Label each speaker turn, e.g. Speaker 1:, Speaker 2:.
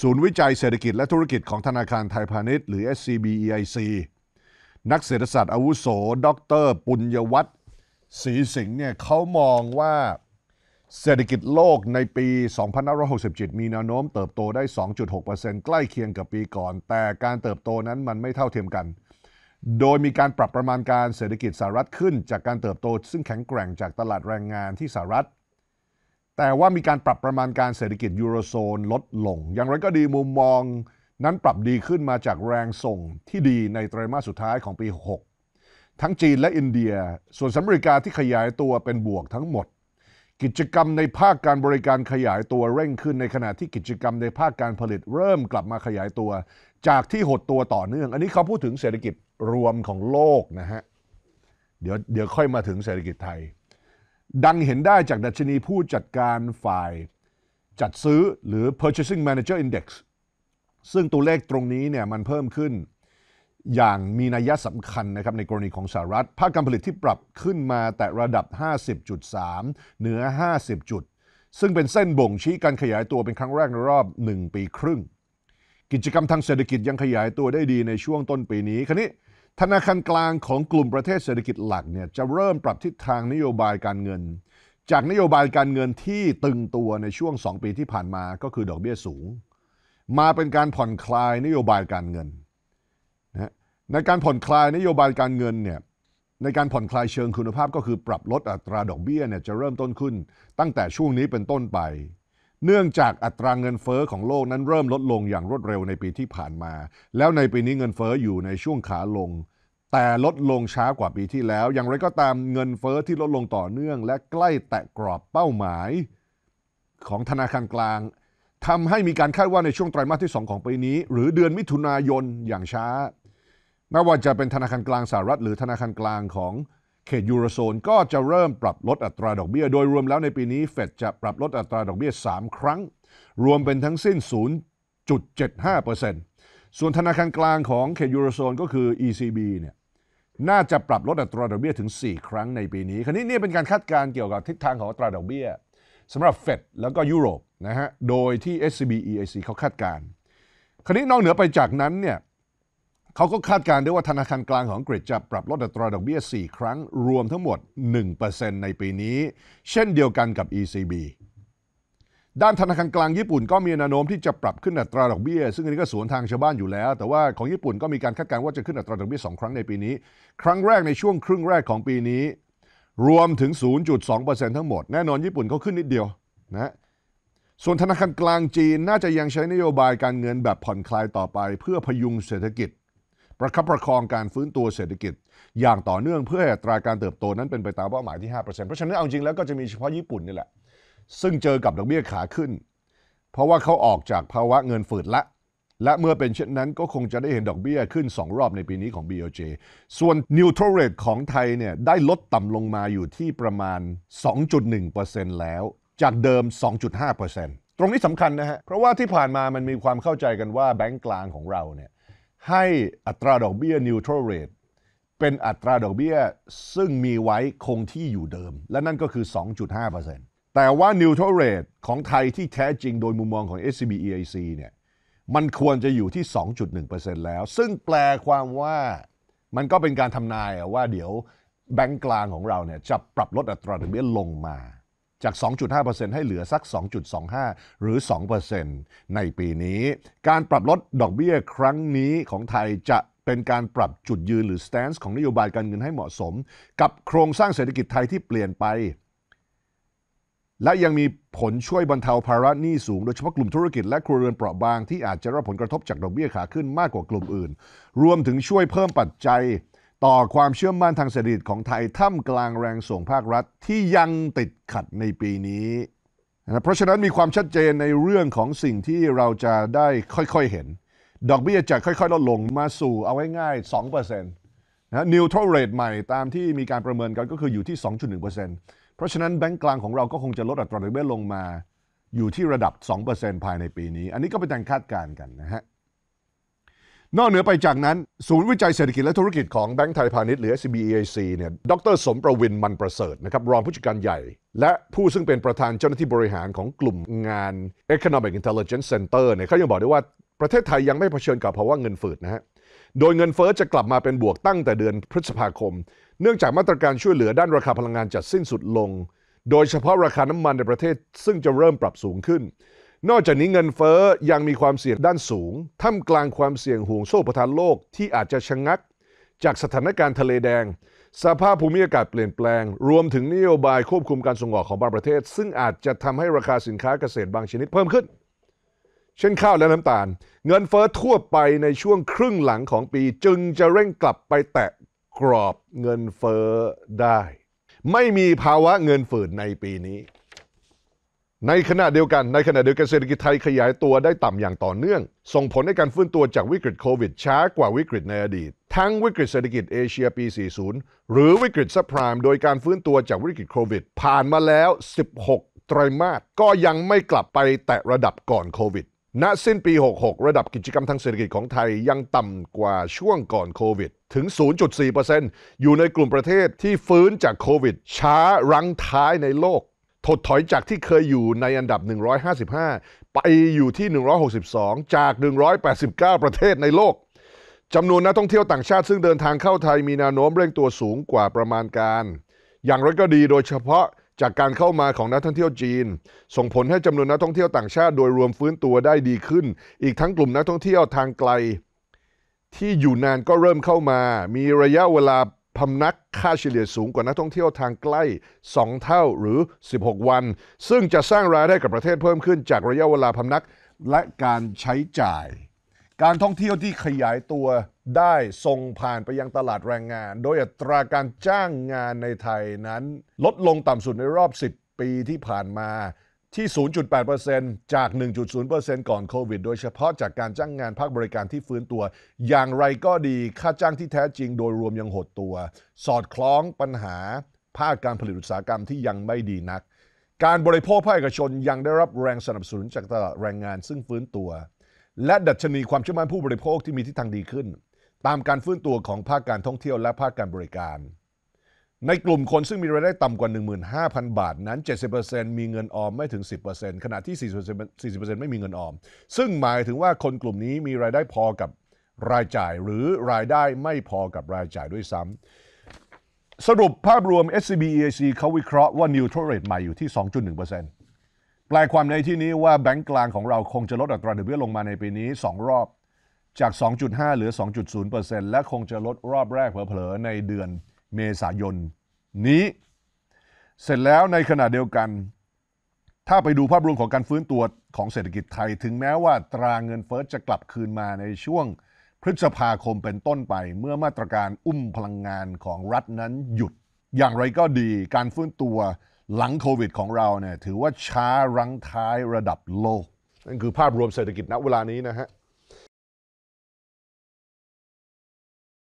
Speaker 1: ศูนย์วิจัยเศรษฐกิจและธุรกิจของธนาคารไทยพาณิชย์ หรือ SCBEIC นักเศรษฐศาสตร์อาวุโส ดร ปุญญวัฒน์ศรีสิงห์เนี่ยเขามองว่าเศรษฐกิจโลกในปี 2567 มีแนวโน้มเติบโตได้ 2.6%ใกล้เคียงกับปีก่อน แต่การเติบโตนั้นมันไม่เท่าเทียมกัน โดยมีการปรับประมาณการเศรษฐกิจสหรัฐขึ้นจากการเติบโตซึ่งแข็งแกร่งจากตลาดแรงงานที่สหรัฐแต่ว่ามีการปรับประมาณการเศรษฐกิจยูโรโซนลดลง อย่างไรก็ดีมุมมองนั้นปรับดีขึ้นมาจากแรงส่งที่ดีในไตรมาสสุดท้ายของปี6ทั้งจีนและอินเดีย ส่วนสรัมริกาที่ขยายตัวเป็นบวก ทั้งหมด กิจกรรมในภาคการบริการขยายตัวเร่ง ขึ้นในขณะที่กิจกรรมในภาคการผลิตเริ่มกลับมาขยายตัวจากที่หดตัวต่อเนื่อง อันนี้เขาพูดถึงเศรษฐกิจรวมของโลกนะฮะเดี๋ยวเดี๋ยวค่อยมาถึงเศรษฐกิจไทยดังเห็นได้จากดัชนีผู้จัดการฝ่ายจัดซื้อหรือ purchasing manager index ซึ่งตัวเลขตรงนี้เนี่ยมันเพิ่มขึ้น อย่างมีนัยสำคัญนะครับในกรณีของสหรัฐ ภาคการผลิตที่ปรับขึ้นมาแต่ระดับ 50.3 เหนือ50 จุดซึ่งเป็นเส้นบ่งชี้การขยายตัวเป็นครั้งแรกในรอบ 1 ปีครึ่ง กิจกรรมทางเศรษฐกิจยังขยายตัวได้ดีในช่วงต้นปีนี้ครนี้ธนาคารกลางของกลุ่มประเทศเศรษฐกิจหลักเนี่ยจะเริ่มปรับทิศทางนโยบายการเงิน จากนโยบายการเงินที่ตึงตัวในช่วง 2 ปีที่ผ่านมา ก็คือดอกเบี้ยสูง มาเป็นการผ่อนคลายนโยบายการเงินนะในการผ่อนคลายนโยบายการเงินเนี่ยในการผ่อนคลายเชิงคุณภาพก็คือปรับลดอัตราดอกเบี้ยเนี่ยจะเริ่มต้นขึ้น ตั้งแต่ช่วงนี้เป็นต้นไปเนื่องจากอัตรางเงินเฟอ้อของโลกนั้นเริ่มลดลงอย่างรวดเร็วในปีที่ผ่านมา แล้วในปีนี้เงินเฟอ้ออยู่ในช่วงขาลง แต่ลดลงช้ากว่าปีที่แล้ว อย่างไรก็ตามเงินเฟอ้อที่ลดลงต่อเนื่อง และใกล้แตะกรอบเป้าหมาย ของธนาคารกลางทำให้มีการคาดว่าในช่วงไตรมาสที่2ของปีนี้ หรือเดือนมิถุนายนอย่างช้าไม่ว่าจะเป็นธนาคารกลางสหรัฐหรือธนาคารกลางของเขตยูโรโซนก็จะเริ่มปรับลดอัตราดอกเบี้ยโดยรวมแล้วในปีนี้เฟดจะปรับลดอัตราดอกเบี้ย3ครั้ง รวมเป็นทั้งสิ้น 0.75%ส่วนธนาคารกลางของเขตยูโรโซนก็คือ ECB เนี่ยน่าจะปรับลดอัตราดอกเบี้ยถึง 4 ครั้งในปีนี้ ครานี้นี่เป็นการคาดการณ์เกี่ยวกับทิศทางของอัตราดอกเบี้ยสำหรับเฟดแล้วก็ยุโรปนะฮะ โดยที่ SCB EIC เขาคาดการณ์ครานี้นอกเหนือไปจากนั้นเนี่ยเขาก็คาดการณ์ด้วยว่าธนาคารกลางของอังกฤษจะปรับลดอัตราดอกเบี้ย4ครั้ง รวมทั้งหมด 1%ในปีนี้ เช่นเดียวกันกับ ECB ด้านธนาคารกลางญี่ปุ่นก็มีแนวโน้มที่จะปรับขึ้นอัตราดอกเบี้ยซึ่งอันนี้ก็สวนทางชาวบ้านอยู่แล้ว แต่ว่าของญี่ปุ่นก็มีการคาดการณ์ว่าจะขึ้นอัตราดอกเบี้ย2ครั้งในปีนี้ ครั้งแรกในช่วงครึ่งแรกของปีนี้ รวมถึง 0.2%ทั้งหมดแน่นอนญี่ปุ่นเขาขึ้นนิดเดียวนะส่วนธนาคารกลางจีนน่าจะยังใช้นโยบายการเงินแบบผ่อนคลายต่อไปเพื่อพยุงเศรษฐกิจประคับประคองการฟื้นตัวเศรษฐกิจ อย่างต่อเนื่องเพื่อให้ตราการเติบโตนั้นเป็นไปตามเป้าหมายที่ 5%เพราะฉะนั้นเอาจริงแล้วก็จะมีเฉพาะญี่ปุ่นนี่แหละ ซึ่งเจอกับดอกเบี้ยขาขึ้น เพราะว่าเขาออกจากภาวะเงินฝืดละ และเมื่อเป็นเช่นนั้นก็คงจะได้เห็นดอกเบี้ยขึ้น 2 รอบในปีนี้ของ BOJ ส่วน neutral rate ของไทยเนี่ยได้ลดต่ำลงมาอยู่ที่ประมาณ 2.1%แล้ว จากเดิม 2.5%ตรงนี้สำคัญนะฮะเพราะว่าที่ผ่านมามันมีความเข้าใจกันว่าแบงก์กลางของเราเนี่ยให้อัตราดอกเบี้ย neutral rate เป็นอัตราดอกเบี้ยซึ่งมีไว้คงที่อยู่เดิม และนั่นก็คือ 2.5%แต่ว่า neutral rate ของไทยที่แท้จริงโดยมุมมองของ SCB EIC เนี่ยมันควรจะอยู่ที่ 2.1%แล้ว ซึ่งแปลความว่ามันก็เป็นการทำนายว่าเดี๋ยวแบงก์กลางของเราเนี่ยจะปรับลดอัตราดอกเบี้ยลงมาจาก 2.5%ให้เหลือสัก 2.25 หรือ 2%ในปีนี้ การปรับลดดอกเบี้ยครั้งนี้ของไทยจะเป็นการปรับจุดยืน หรือ stance ของนโยบายการเงินให้เหมาะสม กับโครงสร้างเศรษฐกิจไทยที่เปลี่ยนไป และยังมีผลช่วยบรรเทาภาระหนี้สูง โดยเฉพาะกลุ่มธุรกิจและครัวเรือนเปราะบางที่อาจจะรับผลกระทบจากดอกเบี้ยขาขึ้นมากกว่ากลุ่มอื่น รวมถึงช่วยเพิ่มปัจจัยต่อความเชื่อมั่นทางเศรษฐกิจของไทยท่ามกลางแรงส่งภาครัฐที่ยังติดขัดในปีนี้นะเพราะฉะนั้นมีความชัดเจนในเรื่องของสิ่งที่เราจะได้ค่อยๆเห็น ดอกเบี้ยจะค่อยๆลดลงมาสู่เอาๆสอง่าย2%นะนิวทรัลเรทใหม่ตามที่มีการประเมินกันก็คืออยู่ที่ 2.1%เพราะฉะนั้นแบงก์กลางของเราก็คงจะลดอัตราดอกเบี้ยลงมาอยู่ที่ระดับ 2%ภายในปีนี้ อันนี้ก็เป็นการคาดการณ์กันนะฮะนอกเหนือไปจากนั้น ศูนย์วิจัยเศรษฐกิจและธุรกิจของแบงก์ไทยพาณิชย์หรือ SBAC เนี่ยดร สมประวินมันประเสริฐนะครับรองผู้จัดการใหญ่ และผู้ซึ่งเป็นประธานเจ้าหน้าที่บริหารของกลุ่มงาน Economic Intelligence Center เนี่ยเขายังบอกได้ว่าประเทศไทยยังไม่เผชิญกับภาวะเงินฝืดนะฮะโดยเงินเฟอ้อจะกลับมาเป็นบวกตั้งแต่เดือนพฤษภาคมเนื่องจากมาตรการช่วยเหลือด้านราคาพลังงานจะสิ้นสุดลง โดยเฉพาะราคาน้ำมันในประเทศซึ่งจะเริ่มปรับสูงขึ้นนอกจากนี้เงินเฟ้อยังมีความเสี่ยงด้านสูงท่ามกลางความเสี่ยงห่วงโซ่ประทานโลกที่อาจจะชะงัก จากสถานการณ์ทะเลแดง สภาพภูมิอากาศเปลี่ยนแปลง รวมถึงนโยบายควบคุมการส่งออกของบางประเทศ ซึ่งอาจจะทำให้ราคาสินค้าเกษตรบางชนิดเพิ่มขึ้น เช่นข้าวและน้ำตาล เงินเฟ้อทั่วไปในช่วงครึ่งหลังของปี จึงจะเร่งกลับไปแตะกรอบเงินเฟ้อได้ ไม่มีภาวะเงินฝืดในปีนี้ในขณะเดียวกันในขณะเดียวกันเศรษฐกิจไทยขยายตัวได้ต่ำอย่างต่อเนื่อง ส่งผลในการฟื้นตัวจากวิกฤตโควิดช้ากว่าวิกฤตในอดีตทั้งวิกฤตเศรษฐกิจเอเชียปี 40 หรือวิกฤตซับไพรา์โดยการฟื้นตัวจากวิกฤตโควิดผ่านมาแล้ว 16 ไตรมาสก็ยังไม่กลับไปแตะระดับก่อนโควิดณสิ้นปี 66 ระดับกิจกรรมทางเศรษฐกิจของไทยยังต่ำกว่าช่วงก่อนโควิดถึง 0.4%อยู่ในกลุ่มประเทศที่ฟื้นจากโควิดช้ารังท้ายในโลกถดถอยจากที่เคยอยู่ในอันดับ 155 ไปอยู่ที่ 162 จาก 189 ประเทศในโลกจำนวนนักท่องเที่ยวต่างชาติซึ่งเดินทางเข้าไทย มีแนวโน้มเร่งตัวสูงกว่าประมาณการ อย่างไรก็ดีโดยเฉพาะจากการเข้ามาของนักท่องเที่ยวจีน ส่งผลให้จำนวนนักท่องเที่ยวต่างชาติโดยรวมฟื้นตัวได้ดีขึ้น อีกทั้งกลุ่มนักท่องเที่ยวทางไกล ที่อยู่นานก็เริ่มเข้ามามีระยะเวลาพำนักค่าเฉลี่ยสูงกว่านักท่องเที่ยวทางใกล้ 2 เท่าหรือ 16 วัน ซึ่งจะสร้างรายได้กับประเทศเพิ่มขึ้นจากระยะเวลาพำนักและการใช้จ่าย การท่องเที่ยวที่ขยายตัวได้ส่งผ่านไปยังตลาดแรงงาน โดยอัตราการจ้างงานในไทยนั้นลดลงต่ำสุดในรอบ 10 ปีที่ผ่านมาที่ 0.8%จาก 1.0%ก่อนโควิด โดยเฉพาะจากการจ้างงานภาคบริการที่ฟื้นตัว อย่างไรก็ดี ค่าจ้างที่แท้จริงโดยรวมยังหดตัว สอดคล้องปัญหาภาคการผลิตอุตสาหกรรมที่ยังไม่ดีนัก การบริโภคภาคเอกชนยังได้รับแรงสนับสนุนจากตลาดแรงงานซึ่งฟื้นตัว และดัชนีความเชื่อมั่นผู้บริโภคที่มีทิศทางดีขึ้น ตามการฟื้นตัวของภาคการท่องเที่ยวและภาคการบริการในกลุ่มคนซึ่งมีรายได้ต่ำกว่า 15,000 บาทนั้น 70%มีเงินออมไม่ถึง 10%ขณะที่ 40%ไม่มีเงินออม ซึ่งหมายถึงว่าคนกลุ่มนี้มีรายได้พอกับรายจ่ายหรือรายได้ไม่พอกับรายจ่ายด้วยซ้ำสรุปภาพรวม SCB EAC เขาวิเคราะห์ว่า neutral rate ใหม่อยู่ที่ 2.1%แปลความในที่นี้ว่าแบงก์กลางของเราคงจะลดอัตราดอกเบี้ยลงมาในปีนี้ 2 รอบจาก 2.5เหลือ2.0%และคงจะลดรอบแรกเผลอๆในเดือนเมษายน นี้ เสร็จแล้วในขณะเดียวกัน ถ้าไปดูภาพรวมของการฟื้นตัวของเศรษฐกิจไทย ถึงแม้ว่าตราเงินเฟ้อจะกลับคืนมาในช่วงพฤษภาคมเป็นต้นไป เมื่อมาตรการอุ้มพลังงานของรัฐนั้นหยุด อย่างไรก็ดีการฟื้นตัวหลังโควิดของเราเนี่ยถือว่าช้ารังท้ายระดับโลก นั่นคือภาพรวมเศรษฐกิจณเวลานี้นะฮะ